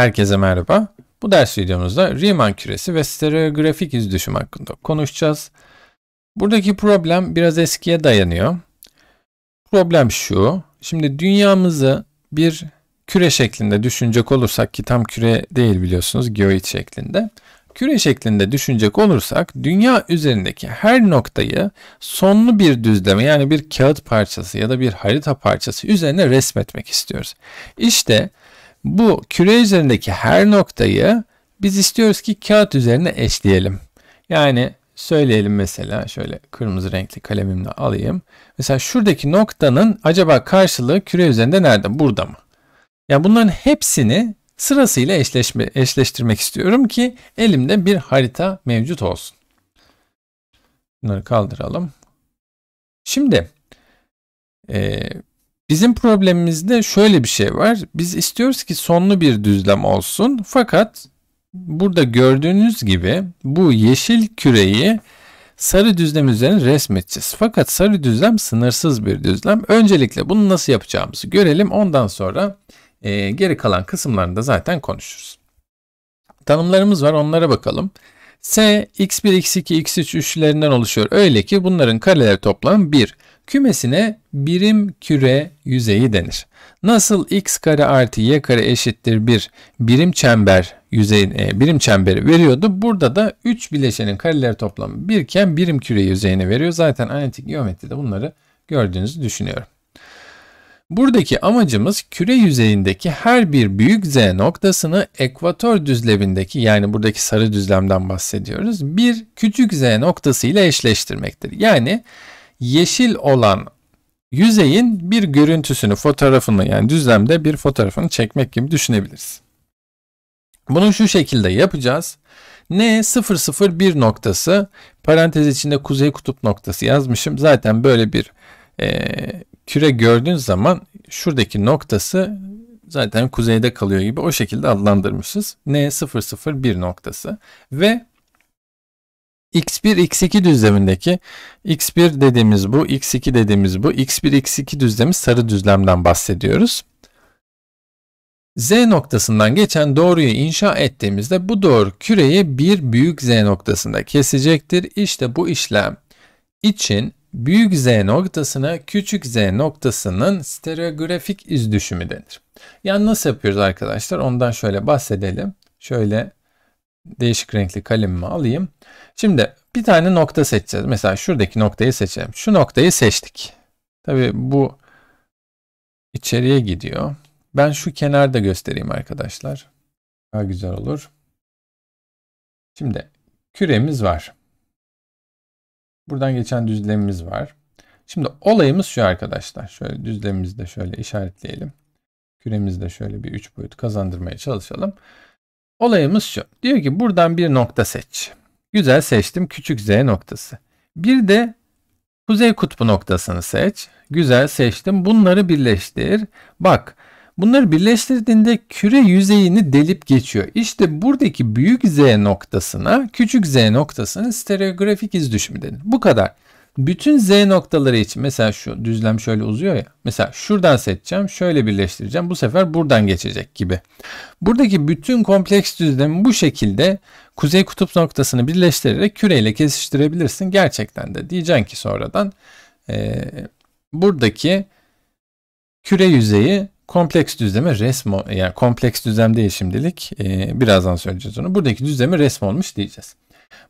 Herkese merhaba. Bu ders videomuzda Riemann küresi ve stereografik izdüşüm hakkında konuşacağız. Buradaki problem biraz eskiye dayanıyor. Problem şu. Şimdi dünyamızı bir küre şeklinde düşünecek olursak ki tam küre değil biliyorsunuz geoid şeklinde. Küre şeklinde düşünecek olursak dünya üzerindeki her noktayı sonlu bir düzleme yani bir kağıt parçası ya da bir harita parçası üzerine resmetmek istiyoruz. İşte bu bu küre üzerindeki her noktayı biz istiyoruz ki kağıt üzerine eşleyelim. Yani söyleyelim mesela şöyle kırmızı renkli kalemimle alayım. Mesela şuradaki noktanın acaba karşılığı küre üzerinde nerede? Burada mı? Yani bunların hepsini sırasıyla eşleşme, eşleştirmek istiyorum ki elimde bir harita mevcut olsun. Bunları kaldıralım. Şimdi e, Bizim problemimizde şöyle bir şey var. Biz istiyoruz ki sonlu bir düzlem olsun. Fakat burada gördüğünüz gibi bu yeşil küreyi sarı düzlem üzerine resmedeceğiz. Fakat sarı düzlem sınırsız bir düzlem. Öncelikle bunu nasıl yapacağımızı görelim. Ondan sonra e, geri kalan kısımlarında zaten konuşuruz. Tanımlarımız var onlara bakalım. S, x1, x2, x3 üçlerinden oluşuyor. Öyle ki bunların kareleri toplamı 1. Kümesine birim küre yüzeyi denir. Nasıl x kare artı y kare eşittir bir birim çember yüzeyin e, birim çemberi veriyordu. Burada da 3 bileşenin kareleri toplamı birken birim küre yüzeyine veriyor. Zaten analitik geometride bunları gördüğünüzü düşünüyorum. Buradaki amacımız küre yüzeyindeki her bir büyük z noktasını ekvator düzlemindeki yani buradaki sarı düzlemden bahsediyoruz. Bir küçük z noktası ile eşleştirmektir. Yani yeşil olan yüzeyin bir görüntüsünü, fotoğrafını yani düzlemde bir fotoğrafını çekmek gibi düşünebiliriz. Bunu şu şekilde yapacağız. N 001 noktası parantez içinde kuzey kutup noktası yazmışım. Zaten böyle bir e, küre gördüğün zaman şuradaki noktası zaten kuzeyde kalıyor gibi o şekilde adlandırmışız. N001 noktası ve x1 x2 düzlemindeki x1 dediğimiz bu, x2 dediğimiz bu, x1 x2 düzlemi sarı düzlemden bahsediyoruz. Z noktasından geçen doğruyu inşa ettiğimizde bu doğru küreyi bir büyük Z noktasında kesecektir. İşte bu işlem için büyük Z noktasına küçük Z noktasının stereografik izdüşümü denir. Yani nasıl yapıyoruz arkadaşlar? Ondan şöyle bahsedelim. Şöyle değişik renkli kalemimi alayım. Şimdi bir tane nokta seçeceğiz. Mesela şuradaki noktayı seçelim. Şu noktayı seçtik. Tabi bu içeriye gidiyor. Ben şu kenarda göstereyim arkadaşlar. Daha güzel olur. Şimdi küremiz var. Buradan geçen düzlemimiz var. Şimdi olayımız şu arkadaşlar. Şöyle düzlemimizi de şöyle işaretleyelim. Küremizde şöyle bir 3 boyut kazandırmaya çalışalım. Olayımız şu. Diyor ki buradan bir nokta seç. Güzel seçtim küçük z noktası. Bir de kuzey kutbu noktasını seç. Güzel seçtim. Bunları birleştir. Bak bunları birleştirdiğinde küre yüzeyini delip geçiyor. İşte buradaki büyük z noktasına küçük z noktasının stereografik iz düşümü denir. Bu kadar. Bütün z noktaları için mesela şu düzlem şöyle uzuyor ya. Mesela şuradan seçeceğim, şöyle birleştireceğim. Bu sefer buradan geçecek gibi. Buradaki bütün kompleks düzlemi bu şekilde kuzey kutup noktasını birleştirerek küreyle kesiştirebilirsin. Gerçekten de diyeceksin ki sonradan e, buradaki küre yüzeyi kompleks düzleme resmo yani kompleks düzlem değil şimdilik. E, birazdan söyleyeceğiz onu. Buradaki düzlemi resm olmuş diyeceğiz.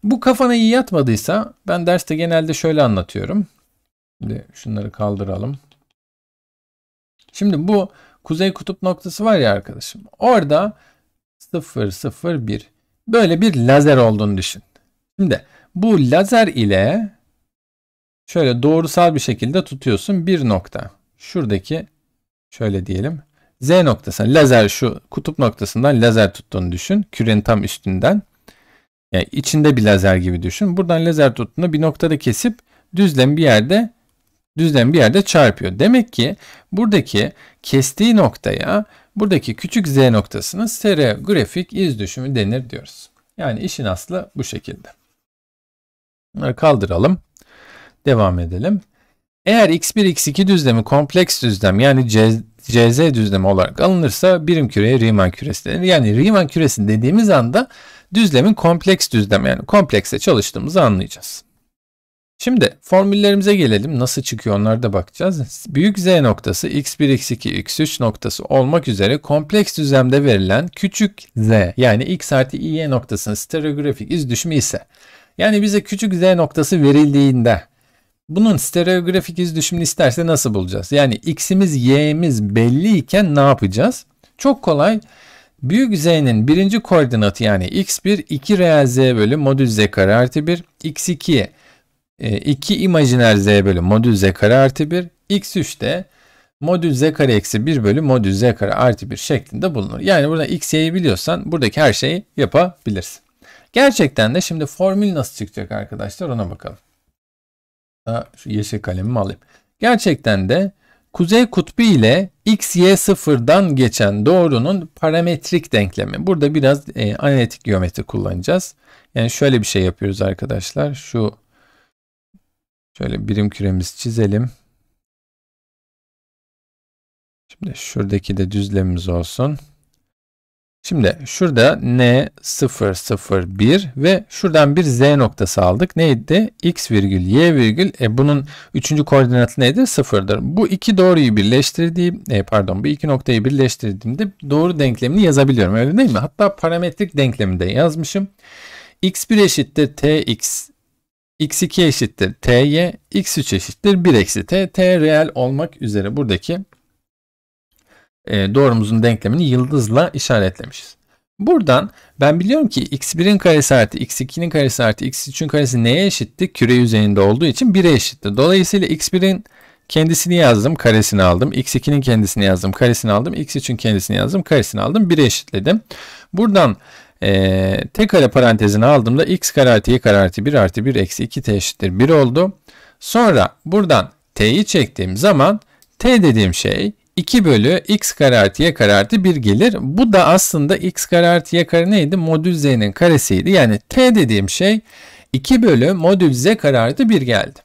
Bu kafana iyi yatmadıysa ben derste genelde şöyle anlatıyorum. Şimdi şunları kaldıralım. Şimdi bu kuzey kutup noktası var ya arkadaşım. Orada 0 0 1 böyle bir lazer olduğunu düşün. Şimdi bu lazer ile şöyle doğrusal bir şekilde tutuyorsun bir nokta. Şuradaki şöyle diyelim Z noktasına lazer şu kutup noktasından lazer tuttuğunu düşün. Kürenin tam üstünden. Yani içinde bir lazer gibi düşün. Buradan lazer tuttuğunda bir noktada kesip düzlem bir yerde düzlem bir yerde çarpıyor. Demek ki buradaki kestiği noktaya buradaki küçük z noktasına stereografik iz düşümü denir diyoruz. Yani işin aslı bu şekilde. Bunları kaldıralım. Devam edelim. Eğer x1 x2 düzlemi kompleks düzlem yani cz düzlemi olarak alınırsa birim küreye Riemann küresi denir. Yani Riemann küresi dediğimiz anda düzlemin kompleks düzlem yani komplekse çalıştığımızı anlayacağız. Şimdi formüllerimize gelelim. Nasıl çıkıyor onlara da bakacağız. Büyük z noktası x1, x2, x3 noktası olmak üzere kompleks düzlemde verilen küçük z yani x artı y noktasının stereografik iz düşümü ise yani bize küçük z noktası verildiğinde bunun stereografik iz düşümünü isterse nasıl bulacağız? Yani x'imiz Y'imiz belli iken ne yapacağız? Çok kolay Büyük Z'nin birinci koordinatı yani x1 2 reel z bölü modül z kare artı 1, x2 2 e, imajiner z bölü modül z kare artı 1, x3 de modül z kare eksi 1 bölü modül z kare artı 1 şeklinde bulunur. Yani burada x y'yi biliyorsan buradaki her şeyi yapabilirsin. Gerçekten de şimdi formül nasıl çıkacak arkadaşlar ona bakalım. Daha şu yeşil kalemimi alayım. Gerçekten de Kuzey kutbu ile x y sıfırdan geçen doğrunun parametrik denklemi. Burada biraz e, analitik geometri kullanacağız. Yani şöyle bir şey yapıyoruz arkadaşlar. Şu şöyle birim küremizi çizelim. Şimdi şuradaki de düzlemimiz olsun. Şimdi şurada N001 ve şuradan bir Z noktası aldık. Neydi? X virgül Y virgül. E, bunun üçüncü koordinatı neydi? Sıfırdır. Bu iki doğruyu birleştirdiğim, e, pardon bu iki noktayı birleştirdiğimde doğru denklemini yazabiliyorum. Öyle değil mi? Hatta parametrik denklemi de yazmışım. X1 eşittir Tx x2 eşittir t'ye, x3 eşittir 1 eksi t, t reel olmak üzere buradaki e, doğrumuzun denklemini yıldızla işaretlemişiz. Buradan ben biliyorum ki x1'in karesi artı x2'nin karesi artı x3'ün karesi neye eşitti? Küre üzerinde olduğu için 1'e eşitti. Dolayısıyla x1'in kendisini yazdım, karesini aldım. x2'nin kendisini yazdım, karesini aldım. x3'ün kendisini yazdım, karesini aldım. 1'e eşitledim. Buradan e, t kare parantezini aldığımda x kare artı y kare artı 1 artı 1 eksi 2 t eşittir 1 oldu. Sonra buradan t'yi çektiğim zaman t dediğim şey 2 bölü x kare artı y kare artı 1 gelir. Bu da aslında x kare artı y kare neydi? Modül z'nin karesiydi. Yani t dediğim şey 2 bölü modül z kare artı 1 geldi.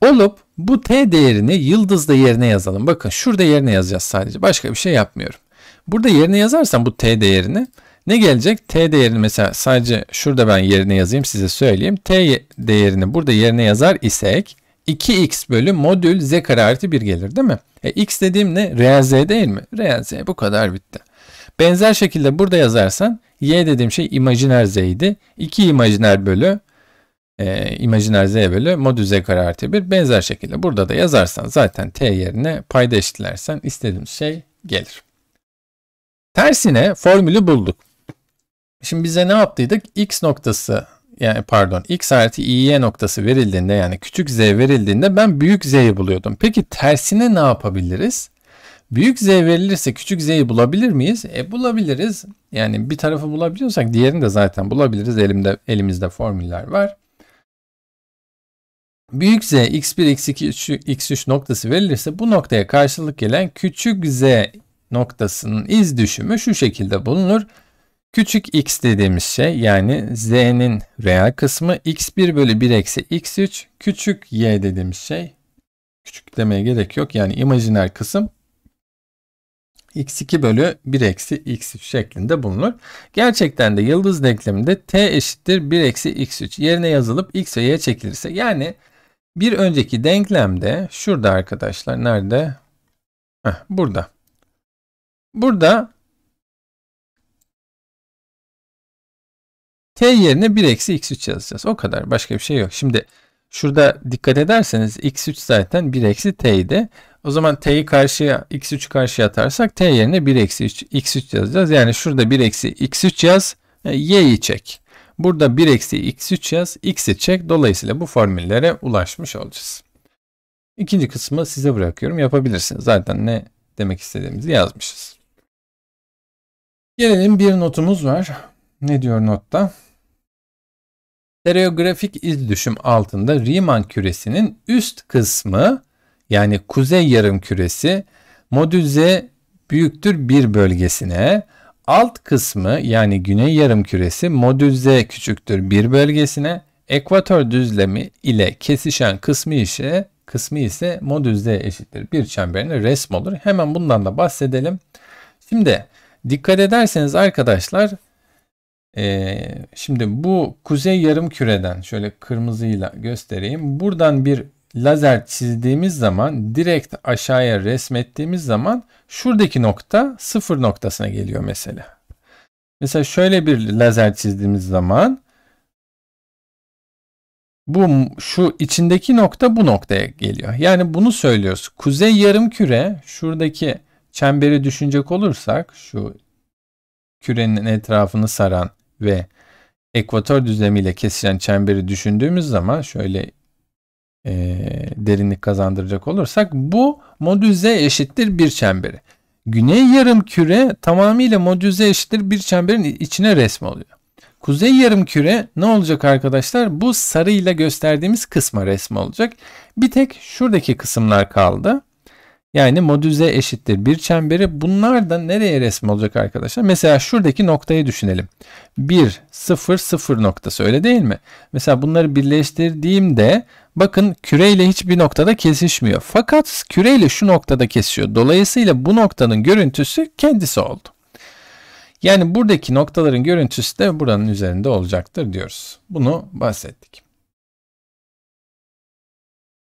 Olup bu t değerini yıldızda yerine yazalım. Bakın şurada yerine yazacağız sadece. Başka bir şey yapmıyorum. Burada yerine yazarsam bu t değerini ne gelecek? T değerini mesela sadece şurada ben yerine yazayım size söyleyeyim. T değerini burada yerine yazar isek 2x bölü modül z kare artı 1 gelir değil mi? E, x dediğim ne? Reel z değil mi? Reel z bu kadar bitti. Benzer şekilde burada yazarsan y dediğim şey imajiner z idi. 2 imajiner bölü e, imajiner z bölü modül z kare artı 1. Benzer şekilde burada da yazarsan zaten t yerine payda eşitlersen istediğim şey gelir. Tersine formülü bulduk. Şimdi bize ne yaptıydık? x noktası yani pardon x artı y'ye noktası verildiğinde yani küçük z verildiğinde ben büyük z'yi buluyordum. Peki tersine ne yapabiliriz? Büyük z verilirse küçük z'yi bulabilir miyiz? E bulabiliriz. Yani bir tarafı bulabiliyorsak diğerini de zaten bulabiliriz. Elimde elimizde formüller var. Büyük z x1, x2, x3 noktası verilirse bu noktaya karşılık gelen küçük z noktasının iz düşümü şu şekilde bulunur. Küçük x dediğimiz şey yani z'nin reel kısmı x1 bölü 1 eksi x3 küçük y dediğimiz şey küçük demeye gerek yok yani imajiner kısım x2 bölü 1 eksi x3 şeklinde bulunur. Gerçekten de yıldız denkleminde t eşittir 1 eksi x3 yerine yazılıp x ve y çekilirse yani bir önceki denklemde şurada arkadaşlar nerede? Heh, burada. Burada t yerine 1 eksi x3 yazacağız. O kadar. Başka bir şey yok. Şimdi şurada dikkat ederseniz x3 zaten 1 eksi t'ydi. O zaman t'yi karşıya x3 karşıya atarsak t yerine 1 eksi 3, x3 yazacağız. Yani şurada 1 eksi x3 yaz e, y'yi çek. Burada 1 eksi x3 yaz x'i çek. Dolayısıyla bu formüllere ulaşmış olacağız. İkinci kısmı size bırakıyorum. Yapabilirsiniz. Zaten ne demek istediğimizi yazmışız. Gelelim bir notumuz var. Ne diyor notta? stereografik iz düşüm altında Riemann küresinin üst kısmı yani kuzey yarım küresi modüze büyüktür bir bölgesine, alt kısmı yani güney yarım küresi modüze küçüktür bir bölgesine, ekvator düzlemi ile kesişen kısmı ise kısmı ise modüze eşittir bir çemberine resm olur. Hemen bundan da bahsedelim. Şimdi dikkat ederseniz arkadaşlar ee, şimdi bu kuzey yarım küreden şöyle kırmızıyla göstereyim. Buradan bir lazer çizdiğimiz zaman direkt aşağıya resmettiğimiz zaman şuradaki nokta sıfır noktasına geliyor mesela. Mesela şöyle bir lazer çizdiğimiz zaman bu şu içindeki nokta bu noktaya geliyor. Yani bunu söylüyoruz. Kuzey yarım küre şuradaki çemberi düşünecek olursak şu kürenin etrafını saran ve ekvator düzlemiyle kesilen çemberi düşündüğümüz zaman şöyle e, derinlik kazandıracak olursak bu modüze eşittir bir çemberi. Güney yarım küre tamamıyla modüze eşittir bir çemberin içine resmi oluyor. Kuzey yarım küre ne olacak arkadaşlar? Bu sarıyla gösterdiğimiz kısma resmi olacak. Bir tek şuradaki kısımlar kaldı. Yani modüze eşittir bir çemberi. Bunlar da nereye resim olacak arkadaşlar? Mesela şuradaki noktayı düşünelim. 1, 0, 0 noktası öyle değil mi? Mesela bunları birleştirdiğimde bakın küreyle hiçbir noktada kesişmiyor. Fakat küreyle şu noktada kesiyor. Dolayısıyla bu noktanın görüntüsü kendisi oldu. Yani buradaki noktaların görüntüsü de buranın üzerinde olacaktır diyoruz. Bunu bahsettik.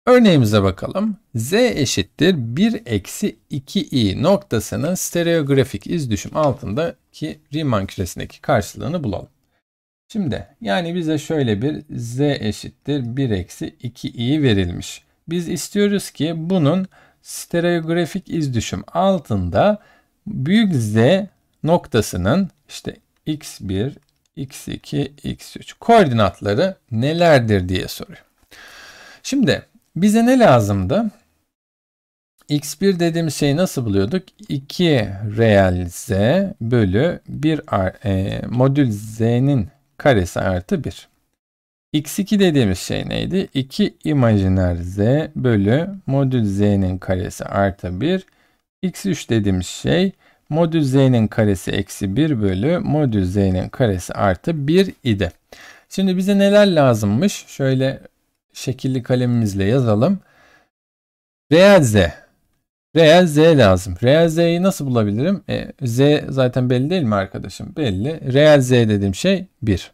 Örneğimize bakalım. Z eşittir 1 eksi 2i noktasının stereografik izdüşüm altındaki Riemann küresindeki karşılığını bulalım. Şimdi yani bize şöyle bir z eşittir 1 eksi 2i verilmiş. Biz istiyoruz ki bunun stereografik izdüşüm altında büyük z noktasının işte x1, x2, x3 koordinatları nelerdir diye soruyor. Şimdi bize ne lazımdı? x1 dediğim şeyi nasıl buluyorduk? 2 reel z bölü 1 e, modül z'nin karesi artı 1. x2 dediğimiz şey neydi? 2 imajiner z bölü modül z'nin karesi artı 1. x3 dediğimiz şey modül z'nin karesi eksi 1 bölü modül z'nin karesi artı 1 idi. Şimdi bize neler lazımmış? Şöyle şekilli kalemimizle yazalım. Real Z. real Z lazım. Real Z'yi nasıl bulabilirim? E, Z zaten belli değil mi arkadaşım? Belli. Real Z dediğim şey 1.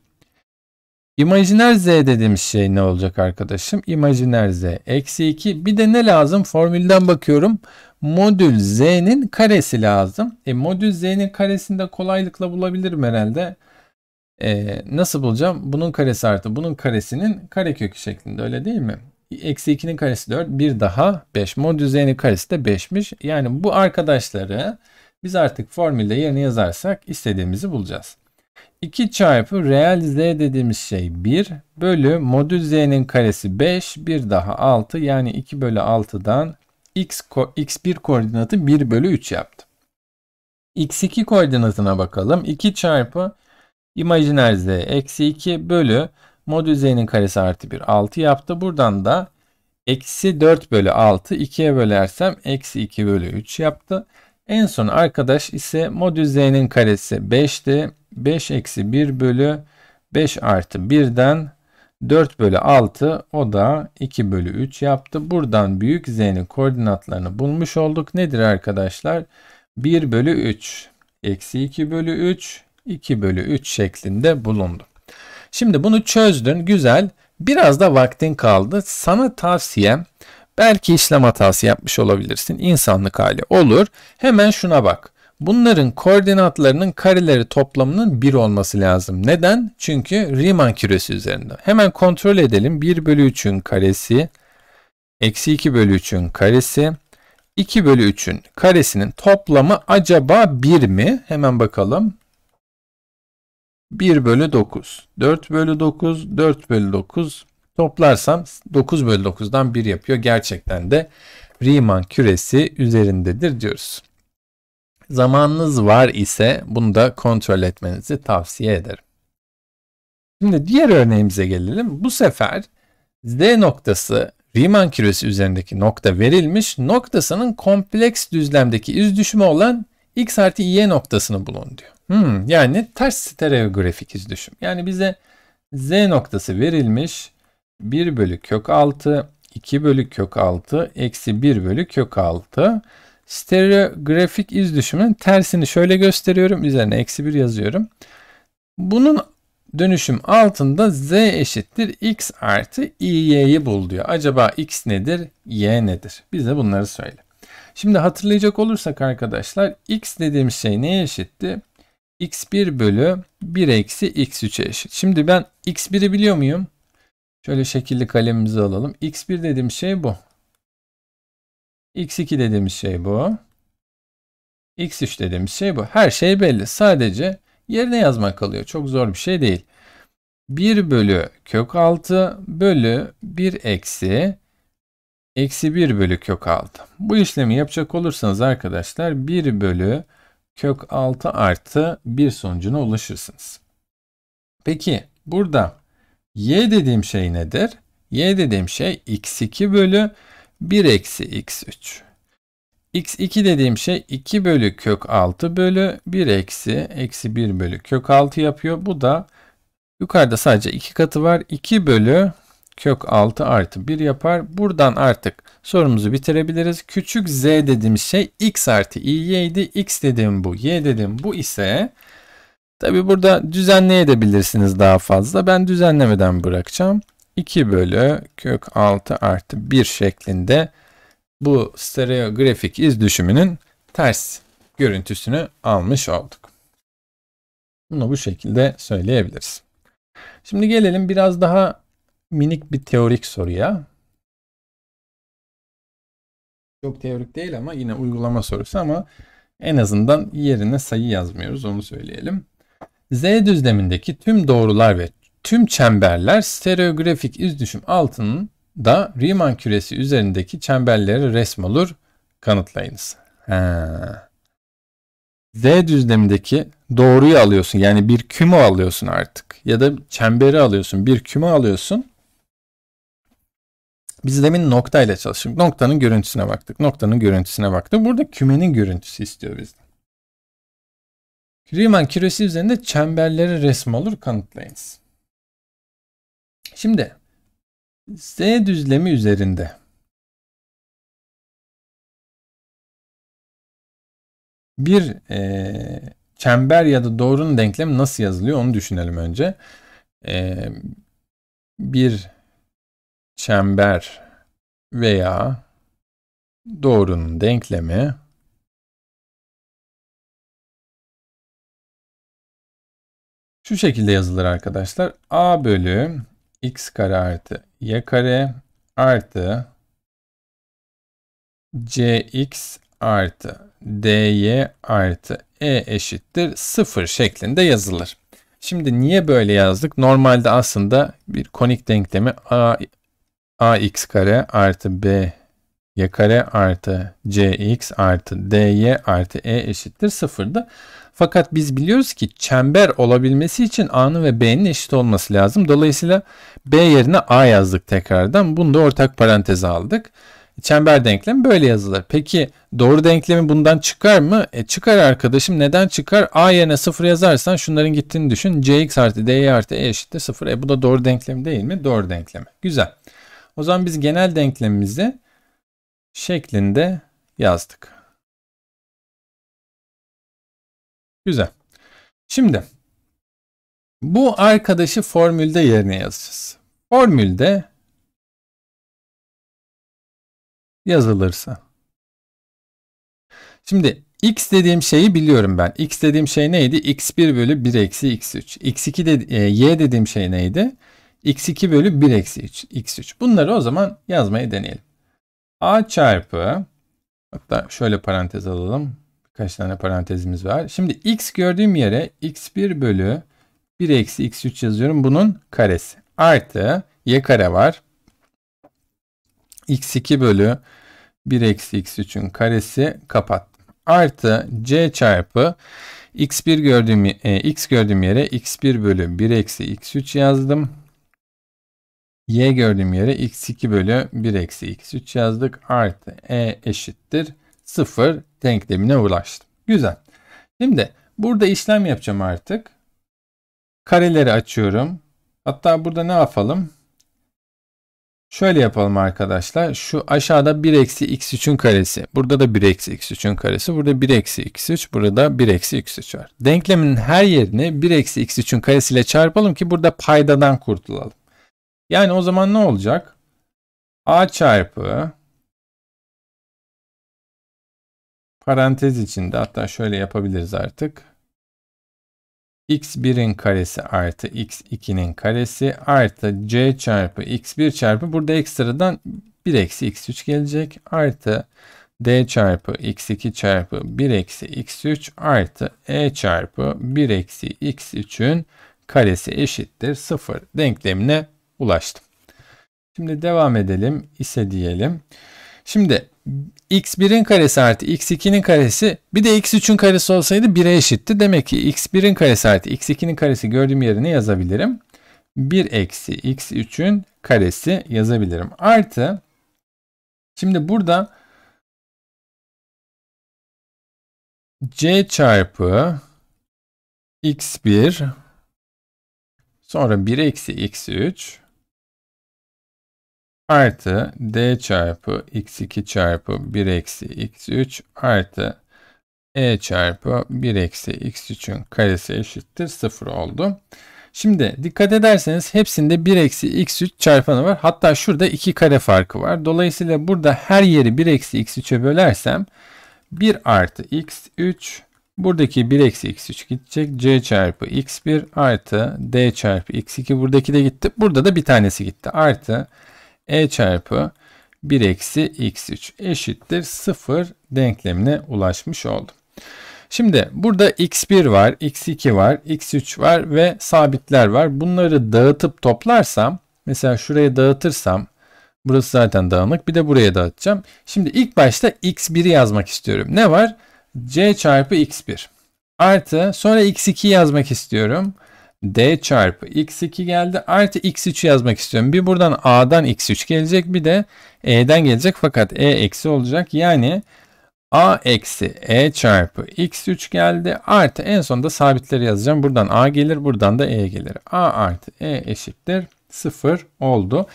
İmajiner Z dediğimiz şey ne olacak arkadaşım? İmajiner Z. Eksi 2. Bir de ne lazım? Formülden bakıyorum. Modül Z'nin karesi lazım. E, modül Z'nin karesini de kolaylıkla bulabilirim herhalde. E, nasıl bulacağım? Bunun karesi artı bunun karesinin karekökü şeklinde öyle değil mi? Eksi 2'nin karesi 4. Bir daha 5. Modülüs y'nin karesi de 5'miş. Yani bu arkadaşları biz artık formülde yerine yazarsak istediğimizi bulacağız. 2 çarpı reel z dediğimiz şey 1 bölü modül z'nin karesi 5 bir daha 6 yani 2 bölü 6'dan x, x1 koordinatı 1 bölü 3 yaptı. x2 koordinatına bakalım. 2 çarpı Imajiner z eksi 2 bölü modül z'nin karesi artı 1 6 yaptı. Buradan da eksi 4 bölü 6 2'ye bölersem eksi 2 bölü 3 yaptı. En son arkadaş ise modül z'nin karesi 5'ti. 5 eksi 1 bölü 5 artı 1'den 4 bölü 6 o da 2 bölü 3 yaptı. Buradan büyük z'nin koordinatlarını bulmuş olduk. Nedir arkadaşlar? 1 bölü 3 eksi 2 bölü 3 2 bölü 3 şeklinde bulundu. Şimdi bunu çözdün güzel. Biraz da vaktin kaldı. Sana tavsiyem belki işlem hatası yapmış olabilirsin. insanlık hali olur. Hemen şuna bak. Bunların koordinatlarının kareleri toplamının 1 olması lazım. Neden? Çünkü Riemann küresi üzerinde. Hemen kontrol edelim. 1 bölü 3'ün karesi, eksi 2 bölü 3'ün karesi, 2 bölü 3'ün karesinin toplamı acaba 1 mi? Hemen bakalım. 1 bölü 9, 4 bölü 9, 4 bölü 9 toplarsam 9 bölü 9'dan 1 yapıyor. Gerçekten de Riemann küresi üzerindedir diyoruz. Zamanınız var ise bunu da kontrol etmenizi tavsiye ederim. Şimdi diğer örneğimize gelelim. Bu sefer Z noktası Riemann küresi üzerindeki nokta verilmiş. Noktasının kompleks düzlemdeki iz düşümü olan x artı y noktasını bulun diyor. Hmm, yani ters stereografik iz düşüm. Yani bize z noktası verilmiş. 1 bölü kök 6, 2 bölü kök 6, eksi 1 bölü kök 6. Stereografik iz düşümün tersini şöyle gösteriyorum. Üzerine eksi 1 yazıyorum. Bunun dönüşüm altında z eşittir x artı y'yi bul diyor. Acaba x nedir, y nedir? Bize bunları söyle. Şimdi hatırlayacak olursak arkadaşlar x dediğimiz şey neye eşitti? x1 bölü 1 eksi x3'e eşit. Şimdi ben x1'i biliyor muyum? Şöyle şekilli kalemimizi alalım. x1 dediğim şey bu. x2 dediğimiz şey bu. x3 şey dediğimiz şey bu. Her şey belli. Sadece yerine yazmak kalıyor. Çok zor bir şey değil. 1 bölü kök 6 bölü 1 eksi eksi 1 bölü kök 6. Bu işlemi yapacak olursanız arkadaşlar 1 bölü kök 6 artı 1 sonucuna ulaşırsınız. Peki burada y dediğim şey nedir? y dediğim şey x2 bölü 1 eksi x3. x2 dediğim şey 2 bölü kök 6 bölü 1 eksi eksi 1 bölü kök 6 yapıyor. Bu da yukarıda sadece 2 katı var. 2 bölü kök 6 artı 1 yapar. Buradan artık sorumuzu bitirebiliriz. Küçük z dediğimiz şey x artı y idi. X dediğim bu, y dediğim bu ise tabi burada düzenleyebilirsiniz daha fazla. Ben düzenlemeden bırakacağım. 2 bölü kök 6 artı 1 şeklinde bu stereografik iz düşümünün ters görüntüsünü almış olduk. Bunu bu şekilde söyleyebiliriz. Şimdi gelelim biraz daha minik bir teorik soruya. Çok teorik değil ama yine uygulama sorusu ama en azından yerine sayı yazmıyoruz onu söyleyelim. Z düzlemindeki tüm doğrular ve tüm çemberler stereografik izdüşüm altında Riemann küresi üzerindeki çemberlere resm olur. Kanıtlayınız. Ha. Z düzlemindeki doğruyu alıyorsun. Yani bir küme alıyorsun artık. Ya da çemberi alıyorsun. Bir küme alıyorsun. Biz demin nokta ile çalıştık. Noktanın görüntüsüne baktık. Noktanın görüntüsüne baktık. Burada kümenin görüntüsü istiyor bizden. Riemann küresi üzerinde çemberleri resim olur kanıtlayınız. Şimdi Z düzlemi üzerinde bir e, çember ya da doğrunun denklemi nasıl yazılıyor onu düşünelim önce. E, bir çember veya doğrunun denklemi şu şekilde yazılır arkadaşlar. A bölü x kare artı y kare artı cx artı dy artı e eşittir 0 şeklinde yazılır. Şimdi niye böyle yazdık? Normalde aslında bir konik denklemi a ax kare artı b y kare artı cx artı dy artı e eşittir sıfırda. Fakat biz biliyoruz ki çember olabilmesi için a'nın ve b'nin eşit olması lazım. Dolayısıyla b yerine a yazdık tekrardan. Bunu da ortak paranteze aldık. Çember denklemi böyle yazılır. Peki doğru denklemi bundan çıkar mı? E çıkar arkadaşım. Neden çıkar? A yerine 0 yazarsan şunların gittiğini düşün. Cx artı dy artı e eşittir 0. E bu da doğru denklemi değil mi? Doğru denklemi. Güzel. O zaman biz genel denklemimizi şeklinde yazdık. Güzel. Şimdi bu arkadaşı formülde yerine yazacağız. Formülde yazılırsa. Şimdi x dediğim şeyi biliyorum ben. x dediğim şey neydi? x1 bölü 1 eksi x3. x2 de, e, y dediğim şey neydi? x2 bölü 1 eksi x3. Bunları o zaman yazmaya deneyelim. a çarpı hatta şöyle parantez alalım. Kaç tane parantezimiz var. Şimdi x gördüğüm yere x1 bölü 1 eksi x3 yazıyorum. Bunun karesi. Artı y kare var. x2 bölü 1 eksi x3'ün karesi kapattım. Artı c çarpı x1 gördüğüm, e, x gördüğüm yere x1 bölü 1 eksi x3 yazdım y gördüğüm yere x2 bölü 1 eksi x3 yazdık. Artı e eşittir 0 denklemine ulaştım. Güzel. Şimdi burada işlem yapacağım artık. Kareleri açıyorum. Hatta burada ne yapalım? Şöyle yapalım arkadaşlar. Şu aşağıda 1 eksi x3'ün karesi. Burada da 1 eksi x3'ün karesi. Burada 1 eksi x3. Burada 1 eksi x3 var. Denklemin her yerini 1 eksi x3'ün karesiyle çarpalım ki burada paydadan kurtulalım. Yani o zaman ne olacak? A çarpı parantez içinde hatta şöyle yapabiliriz artık. x1'in karesi artı x2'nin karesi artı c çarpı x1 çarpı burada ekstradan 1 eksi x3 gelecek artı d çarpı x2 çarpı 1 eksi x3 artı e çarpı 1 eksi x3'ün karesi eşittir 0 denklemine ulaştım. Şimdi devam edelim. ise diyelim. Şimdi x1'in karesi artı x2'nin karesi bir de x3'ün karesi olsaydı 1'e eşitti. Demek ki x1'in karesi artı x2'nin karesi gördüğüm yerine yazabilirim. 1 eksi x3'ün karesi yazabilirim. Artı şimdi burada c çarpı x1 sonra 1 eksi x3 artı d çarpı x2 çarpı 1 eksi x3 artı e çarpı 1 eksi x3'ün karesi eşittir 0 oldu. Şimdi dikkat ederseniz hepsinde 1 eksi x3 çarpanı var. Hatta şurada 2 kare farkı var. Dolayısıyla burada her yeri 1 eksi x3'e bölersem 1 artı x3 buradaki 1 eksi x3 gidecek. c çarpı x1 artı d çarpı x2 buradaki de gitti. Burada da bir tanesi gitti. Artı e çarpı 1 eksi x3 eşittir 0 denklemine ulaşmış oldum. Şimdi burada x1 var, x2 var, x3 var ve sabitler var. Bunları dağıtıp toplarsam mesela şuraya dağıtırsam burası zaten dağınık bir de buraya dağıtacağım. Şimdi ilk başta x1'i yazmak istiyorum. Ne var? c çarpı x1 artı sonra x2 yazmak istiyorum d çarpı x2 geldi. Artı x3 yazmak istiyorum. Bir buradan a'dan x3 gelecek bir de e'den gelecek fakat e eksi olacak. Yani a eksi e çarpı x3 geldi. Artı en sonunda sabitleri yazacağım. Buradan a gelir buradan da e gelir. a artı e eşittir 0 oldu.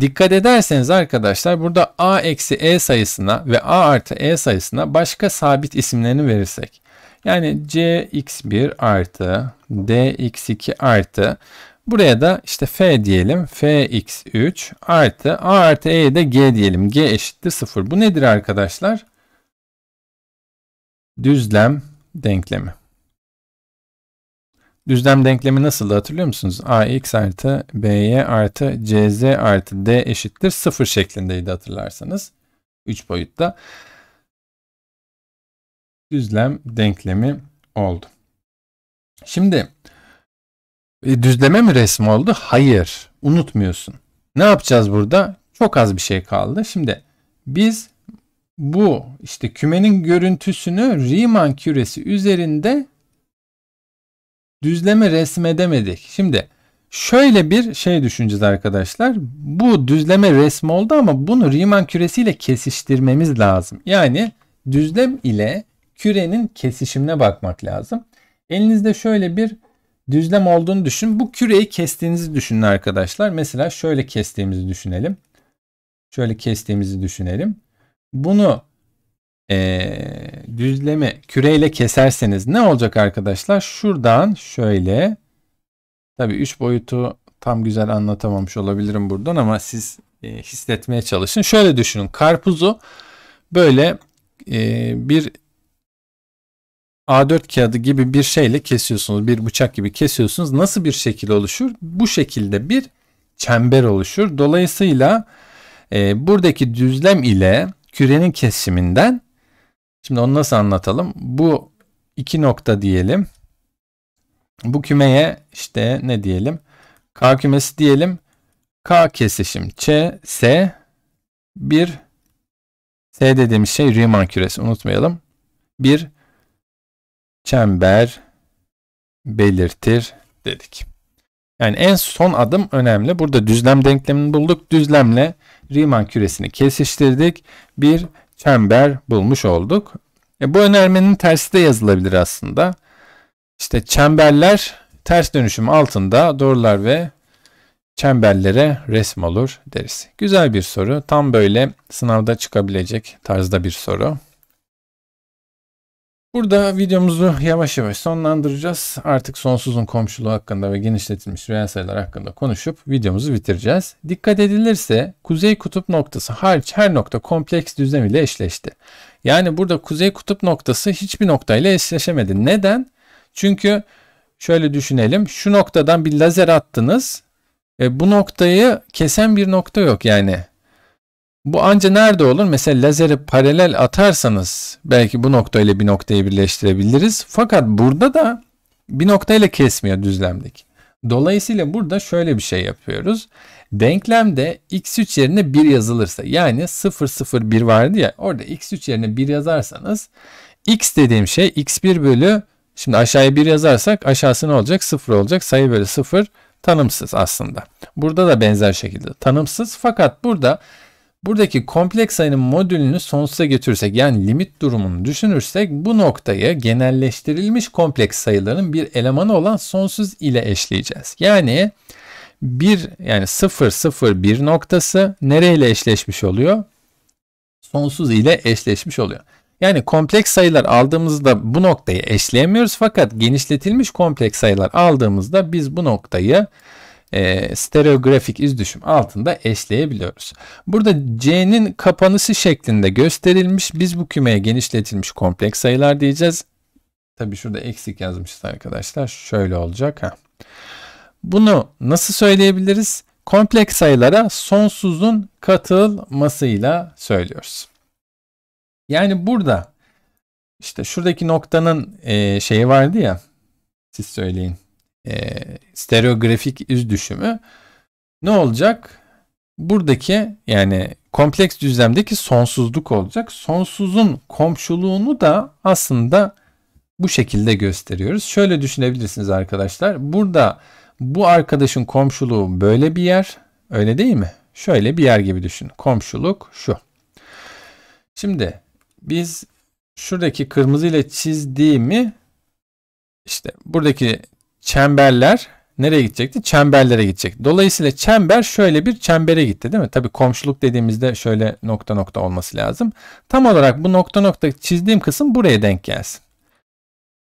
Dikkat ederseniz arkadaşlar burada a eksi e sayısına ve a artı e sayısına başka sabit isimlerini verirsek yani cx1 artı dx2 artı buraya da işte f diyelim fx3 artı a artı e'ye de g diyelim. g eşittir 0. Bu nedir arkadaşlar? Düzlem denklemi. Düzlem denklemi nasıldı hatırlıyor musunuz? ax artı by artı cz artı d eşittir 0 şeklindeydi hatırlarsanız. 3 boyutta düzlem denklemi oldu. Şimdi e, düzleme mi resim oldu? Hayır. Unutmuyorsun. Ne yapacağız burada? Çok az bir şey kaldı. Şimdi biz bu işte kümenin görüntüsünü Riemann küresi üzerinde düzleme resmedemedik. Şimdi şöyle bir şey düşüneceğiz arkadaşlar. Bu düzleme resmi oldu ama bunu Riemann küresiyle kesiştirmemiz lazım. Yani düzlem ile kürenin kesişimine bakmak lazım. Elinizde şöyle bir düzlem olduğunu düşün. Bu küreyi kestiğinizi düşünün arkadaşlar. Mesela şöyle kestiğimizi düşünelim. Şöyle kestiğimizi düşünelim. Bunu e, düzlemi küreyle keserseniz ne olacak arkadaşlar? Şuradan şöyle tabi 3 boyutu tam güzel anlatamamış olabilirim buradan ama siz e, hissetmeye çalışın. Şöyle düşünün karpuzu böyle e, bir A4 kağıdı gibi bir şeyle kesiyorsunuz. Bir bıçak gibi kesiyorsunuz. Nasıl bir şekil oluşur? Bu şekilde bir çember oluşur. Dolayısıyla e, buradaki düzlem ile kürenin kesiminden şimdi onu nasıl anlatalım? Bu iki nokta diyelim. Bu kümeye işte ne diyelim? K kümesi diyelim. K kesişim Ç, S, bir S dediğimiz şey Riemann küresi unutmayalım. Bir çember belirtir dedik. Yani en son adım önemli. Burada düzlem denklemini bulduk. Düzlemle Riemann küresini kesiştirdik. Bir çember bulmuş olduk. E bu önermenin tersi de yazılabilir aslında. İşte çemberler ters dönüşüm altında doğrular ve çemberlere resm olur deriz. Güzel bir soru. Tam böyle sınavda çıkabilecek tarzda bir soru. Burada videomuzu yavaş yavaş sonlandıracağız. Artık sonsuzun komşuluğu hakkında ve genişletilmiş reel sayılar hakkında konuşup videomuzu bitireceğiz. Dikkat edilirse kuzey kutup noktası hariç her nokta kompleks düzlem ile eşleşti. Yani burada kuzey kutup noktası hiçbir noktayla eşleşemedi. Neden? Çünkü şöyle düşünelim. Şu noktadan bir lazer attınız. E, bu noktayı kesen bir nokta yok yani. Bu anca nerede olur? Mesela lazeri paralel atarsanız belki bu nokta ile bir noktayı birleştirebiliriz. Fakat burada da bir noktayla kesmiyor düzlemdeki. Dolayısıyla burada şöyle bir şey yapıyoruz. Denklemde x3 yerine 1 yazılırsa yani 0 0 1 vardı ya orada x3 yerine 1 yazarsanız x dediğim şey x1 bölü şimdi aşağıya 1 yazarsak aşağısı ne olacak? 0 olacak. Sayı bölü 0 tanımsız aslında. Burada da benzer şekilde tanımsız fakat burada Buradaki kompleks sayının modülünü sonsuza götürürsek yani limit durumunu düşünürsek bu noktayı genelleştirilmiş kompleks sayıların bir elemanı olan sonsuz ile eşleyeceğiz. Yani bir yani 0 0 1 noktası nereyle eşleşmiş oluyor? Sonsuz ile eşleşmiş oluyor. Yani kompleks sayılar aldığımızda bu noktayı eşleyemiyoruz fakat genişletilmiş kompleks sayılar aldığımızda biz bu noktayı e, stereografik izdüşüm altında eşleyebiliyoruz. Burada C'nin kapanışı şeklinde gösterilmiş. Biz bu kümeye genişletilmiş kompleks sayılar diyeceğiz. Tabi şurada eksik yazmışız arkadaşlar. Şöyle olacak. ha. Bunu nasıl söyleyebiliriz? Kompleks sayılara sonsuzun katılmasıyla söylüyoruz. Yani burada işte şuradaki noktanın e, şeyi vardı ya. Siz söyleyin e, stereografik iz düşümü ne olacak? Buradaki yani kompleks düzlemdeki sonsuzluk olacak. Sonsuzun komşuluğunu da aslında bu şekilde gösteriyoruz. Şöyle düşünebilirsiniz arkadaşlar. Burada bu arkadaşın komşuluğu böyle bir yer. Öyle değil mi? Şöyle bir yer gibi düşün. Komşuluk şu. Şimdi biz şuradaki kırmızı ile çizdiğimi işte buradaki çemberler nereye gidecekti? Çemberlere gidecek. Dolayısıyla çember şöyle bir çembere gitti değil mi? Tabii komşuluk dediğimizde şöyle nokta nokta olması lazım. Tam olarak bu nokta nokta çizdiğim kısım buraya denk gelsin.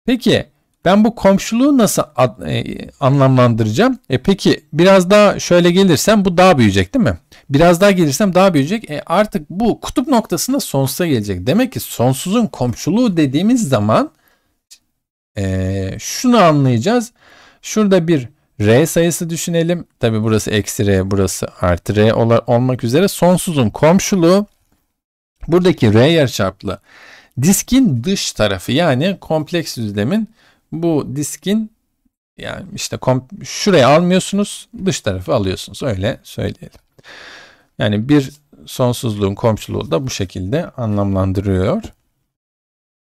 Peki ben bu komşuluğu nasıl ad, e, anlamlandıracağım? E peki biraz daha şöyle gelirsem bu daha büyüyecek değil mi? Biraz daha gelirsem daha büyüyecek. E artık bu kutup noktasında sonsuza gelecek. Demek ki sonsuzun komşuluğu dediğimiz zaman e, şunu anlayacağız. Şurada bir R sayısı düşünelim. Tabi burası eksi R, burası artı R ol olmak üzere sonsuzun komşuluğu buradaki R yarıçaplı diskin dış tarafı yani kompleks düzlemin bu diskin yani işte şuraya almıyorsunuz dış tarafı alıyorsunuz öyle söyleyelim. Yani bir sonsuzluğun komşuluğu da bu şekilde anlamlandırıyor.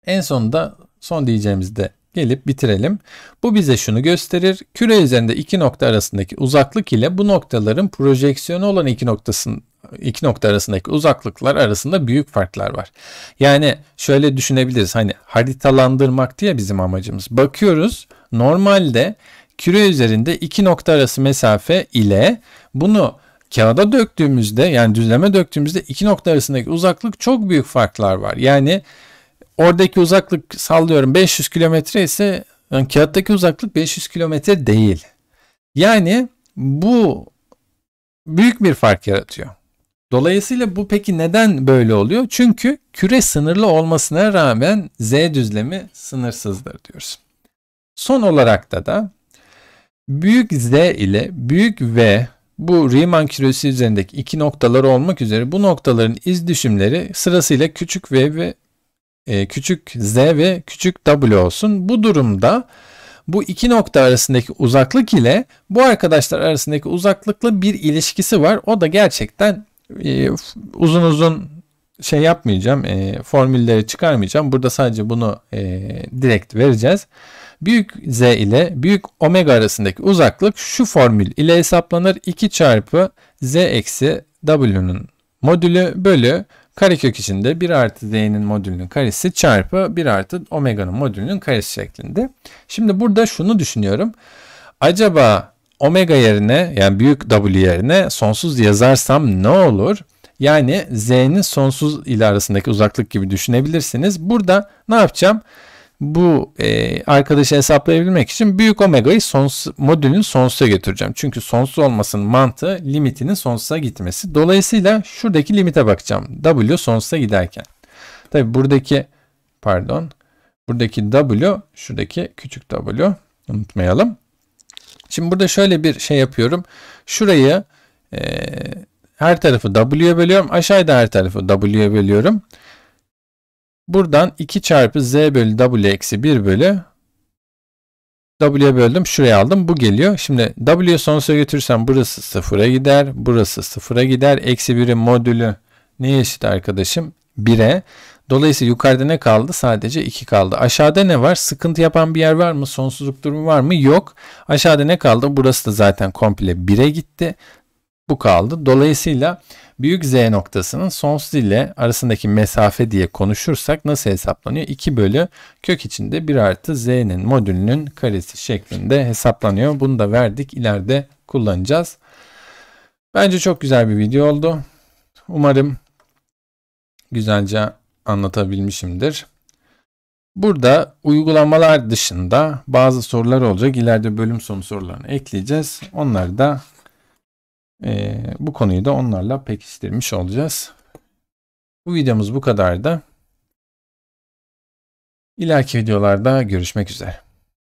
En sonunda son diyeceğimiz de gelip bitirelim. Bu bize şunu gösterir. Küre üzerinde iki nokta arasındaki uzaklık ile bu noktaların projeksiyonu olan iki noktasının iki nokta arasındaki uzaklıklar arasında büyük farklar var. Yani şöyle düşünebiliriz. Hani haritalandırmak diye bizim amacımız. Bakıyoruz normalde küre üzerinde iki nokta arası mesafe ile bunu kağıda döktüğümüzde yani düzleme döktüğümüzde iki nokta arasındaki uzaklık çok büyük farklar var. Yani oradaki uzaklık sallıyorum 500 kilometre ise yani kağıttaki uzaklık 500 kilometre değil. Yani bu büyük bir fark yaratıyor. Dolayısıyla bu peki neden böyle oluyor? Çünkü küre sınırlı olmasına rağmen z düzlemi sınırsızdır diyoruz. Son olarak da da büyük z ile büyük v bu Riemann küresi üzerindeki iki noktalar olmak üzere bu noktaların iz düşümleri sırasıyla küçük v ve e, küçük z ve küçük w olsun. Bu durumda bu iki nokta arasındaki uzaklık ile bu arkadaşlar arasındaki uzaklıkla bir ilişkisi var. O da gerçekten e, uzun uzun şey yapmayacağım. E, formülleri çıkarmayacağım. Burada sadece bunu direkt vereceğiz. Büyük z ile büyük omega arasındaki uzaklık şu formül ile hesaplanır. 2 çarpı z eksi w'nun modülü bölü Karekök içinde 1 artı z'nin modülünün karesi çarpı 1 artı omega'nın modülünün karesi şeklinde. Şimdi burada şunu düşünüyorum. Acaba omega yerine yani büyük W yerine sonsuz yazarsam ne olur? Yani z'nin sonsuz ile arasındaki uzaklık gibi düşünebilirsiniz. Burada ne yapacağım? bu e, arkadaşı hesaplayabilmek için büyük omega'yı sons, modülün sonsuza götüreceğim. Çünkü sonsuz olmasının mantığı limitinin sonsuza gitmesi. Dolayısıyla şuradaki limite bakacağım. W sonsuza giderken. Tabi buradaki pardon buradaki W şuradaki küçük W unutmayalım. Şimdi burada şöyle bir şey yapıyorum. Şurayı e, her tarafı W'ye bölüyorum. Aşağıda her tarafı W'ye bölüyorum. Buradan 2 çarpı z bölü w eksi 1 bölü w'ye böldüm. Şuraya aldım. Bu geliyor. Şimdi w'ye sonsuza götürsem burası sıfıra gider. Burası sıfıra gider. Eksi 1'in modülü neye eşit arkadaşım? 1'e. Dolayısıyla yukarıda ne kaldı? Sadece 2 kaldı. Aşağıda ne var? Sıkıntı yapan bir yer var mı? Sonsuzluk durumu var mı? Yok. Aşağıda ne kaldı? Burası da zaten komple 1'e gitti. Bu kaldı. Dolayısıyla Büyük Z noktasının sonsuz ile arasındaki mesafe diye konuşursak nasıl hesaplanıyor? 2 bölü kök içinde 1 artı Z'nin modülünün karesi şeklinde hesaplanıyor. Bunu da verdik. ileride kullanacağız. Bence çok güzel bir video oldu. Umarım güzelce anlatabilmişimdir. Burada uygulamalar dışında bazı sorular olacak. İleride bölüm sonu sorularını ekleyeceğiz. Onları da e, bu konuyu da onlarla pekiştirmiş olacağız. Bu videomuz bu kadar da. İleriki videolarda görüşmek üzere.